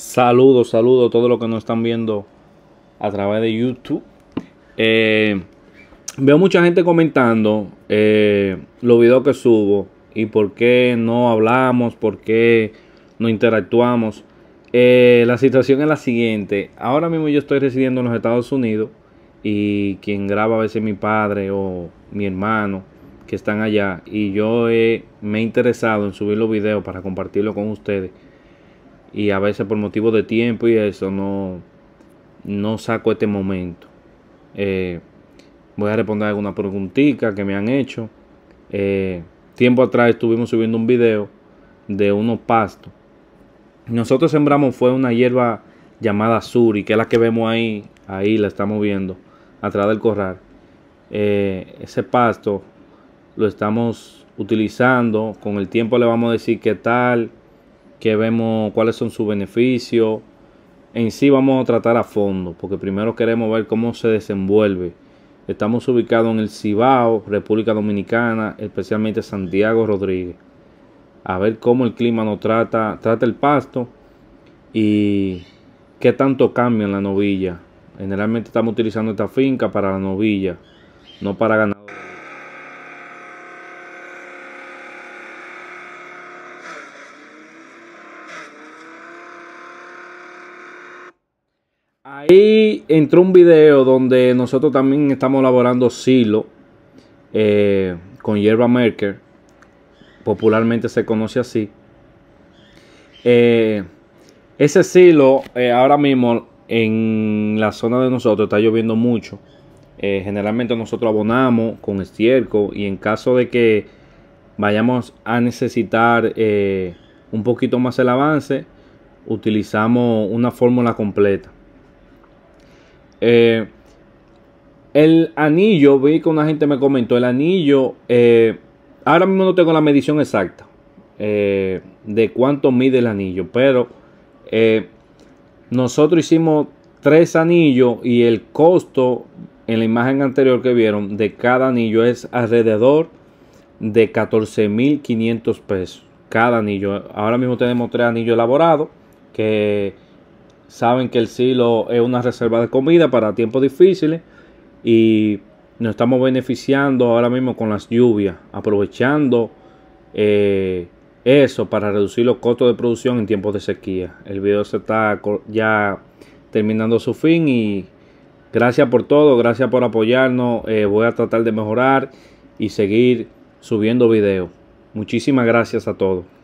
Saludos, saludos a todos los que nos están viendo a través de YouTube. Eh, veo mucha gente comentando eh, los videos que subo y por qué no hablamos, por qué no interactuamos. Eh, la situación es la siguiente. Ahora mismo yo estoy residiendo en los Estados Unidos y quien graba a veces mi padre o mi hermano que están allá y yo me he interesado en subir los videos para compartirlo con ustedes y a veces por motivo de tiempo y eso no, no saco este momento. Eh, voy a responder alguna preguntita que me han hecho. Eh, tiempo atrás estuvimos subiendo un video de unos pastos. Nosotros sembramos fue una hierba llamada suri, que es la que vemos ahí, ahí la estamos viendo, atrás del corral. Eh, ese pasto lo estamos utilizando, con el tiempo le vamos a decir qué tal, que vemos cuáles son sus beneficios. En sí vamos a tratar a fondo, porque primero queremos ver cómo se desenvuelve. Estamos ubicados en el Cibao, República Dominicana, especialmente Santiago Rodríguez. A ver cómo el clima nos trata, trata el pasto y qué tanto cambia en la novilla. Generalmente estamos utilizando esta finca para la novilla, no para ganar. Ahí entró un video donde nosotros también estamos elaborando silo eh, con hierba merker, popularmente se conoce así. Eh, ese silo eh, ahora mismo en la zona de nosotros está lloviendo mucho. generalmente nosotros abonamos con estiércol y en caso de que vayamos a necesitar un poquito más el avance, utilizamos una fórmula completa. Eh, el anillo, vi que una gente me comentó, el anillo, eh, ahora mismo no tengo la medición exacta eh, de cuánto mide el anillo, pero nosotros hicimos tres anillos y el costo en la imagen anterior que vieron de cada anillo es alrededor de 14.500 pesos. Cada anillo. Ahora mismo tenemos tres anillos elaborados que saben que el silo es una reserva de comida para tiempos difíciles y nos estamos beneficiando ahora mismo con las lluvias, aprovechando eh, eso para reducir los costos de producción en tiempos de sequía. El video se está ya terminando su fin y gracias por todo, gracias por apoyarnos. Eh, voy a tratar de mejorar y seguir subiendo videos. Muchísimas gracias a todos.